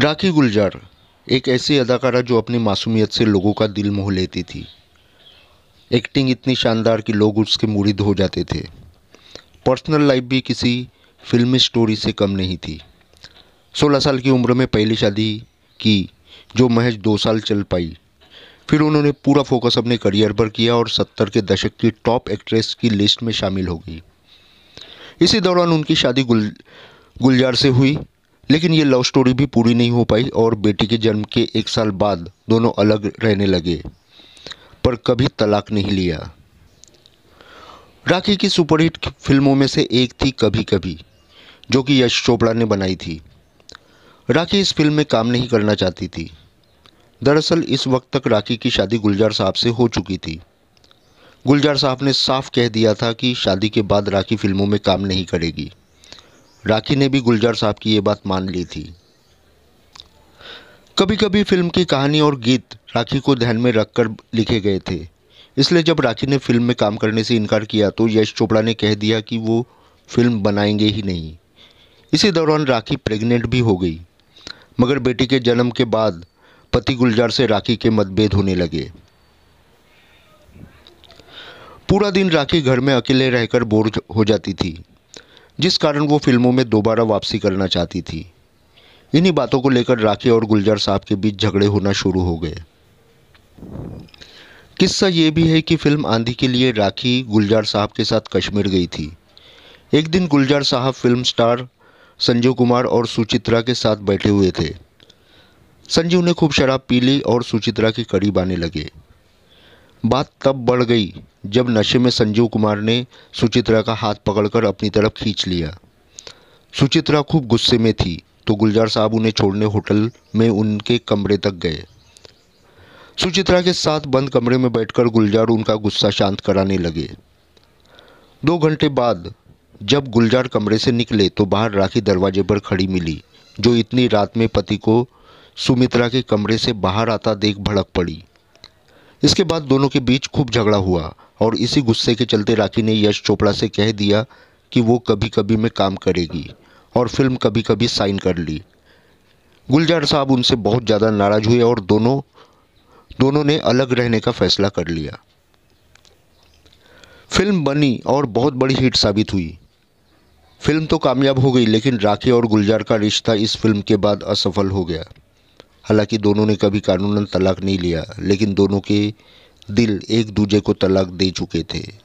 राखी गुलजार एक ऐसी अदाकारा जो अपनी मासूमियत से लोगों का दिल मोह लेती थी एक्टिंग इतनी शानदार कि लोग उसके मुड़ी हो जाते थे पर्सनल लाइफ भी किसी फिल्मी स्टोरी से कम नहीं थी 16 साल की उम्र में पहली शादी की जो महज दो साल चल पाई फिर उन्होंने पूरा फोकस अपने करियर पर किया और सत्तर के दशक की टॉप एक्ट्रेस की लिस्ट में शामिल हो गई इसी दौरान उनकी शादी गुल गुलजार से हुई लेकिन ये लव स्टोरी भी पूरी नहीं हो पाई और बेटी के जन्म के एक साल बाद दोनों अलग रहने लगे पर कभी तलाक नहीं लिया राखी की सुपरहिट फिल्मों में से एक थी कभी कभी जो कि यश चोपड़ा ने बनाई थी राखी इस फिल्म में काम नहीं करना चाहती थी दरअसल इस वक्त तक राखी की शादी गुलजार साहब से हो चुकी थी गुलजार साहब ने साफ कह दिया था कि शादी के बाद राखी फिल्मों में काम नहीं करेगी राखी ने भी गुलजार साहब की ये बात मान ली थी कभी कभी फिल्म की कहानी और गीत राखी को ध्यान में रखकर लिखे गए थे इसलिए जब राखी ने फिल्म में काम करने से इनकार किया तो यश चोपड़ा ने कह दिया कि वो फिल्म बनाएंगे ही नहीं इसी दौरान राखी प्रेग्नेंट भी हो गई मगर बेटी के जन्म के बाद पति गुलजार से राखी के मतभेद होने लगे पूरा दिन राखी घर में अकेले रहकर बोर हो जाती थी जिस कारण वो फिल्मों में दोबारा वापसी करना चाहती थी इन्हीं बातों को लेकर राखी और गुलजार साहब के बीच झगड़े होना शुरू हो गए किस्सा ये भी है कि फिल्म आंधी के लिए राखी गुलजार साहब के साथ कश्मीर गई थी एक दिन गुलजार साहब फिल्म स्टार संजीव कुमार और सुचित्रा के साथ बैठे हुए थे संजीव ने खूब शराब पी ली और सुचित्रा के करीब आने लगे बात तब बढ़ गई जब नशे में संजीव कुमार ने सुचित्रा का हाथ पकड़कर अपनी तरफ खींच लिया सुचित्रा खूब गुस्से में थी तो गुलजार साहब उन्हें छोड़ने होटल में उनके कमरे तक गए सुचित्रा के साथ बंद कमरे में बैठकर गुलजार उनका गुस्सा शांत कराने लगे दो घंटे बाद जब गुलजार कमरे से निकले तो बाहर राखी दरवाजे पर खड़ी मिली जो इतनी रात में पति को सुमित्रा के कमरे से बाहर आता देख भड़क पड़ी इसके बाद दोनों के बीच खूब झगड़ा हुआ और इसी गुस्से के चलते राखी ने यश चोपड़ा से कह दिया कि वो कभी कभी में काम करेगी और फिल्म कभी कभी साइन कर ली गुलजार साहब उनसे बहुत ज़्यादा नाराज़ हुए और दोनों दोनों ने अलग रहने का फैसला कर लिया फिल्म बनी और बहुत बड़ी हिट साबित हुई फिल्म तो कामयाब हो गई लेकिन राखी और गुलजार का रिश्ता इस फिल्म के बाद असफल हो गया हालांकि दोनों ने कभी कानूनन तलाक नहीं लिया लेकिन दोनों के दिल एक दूजे को तलाक दे चुके थे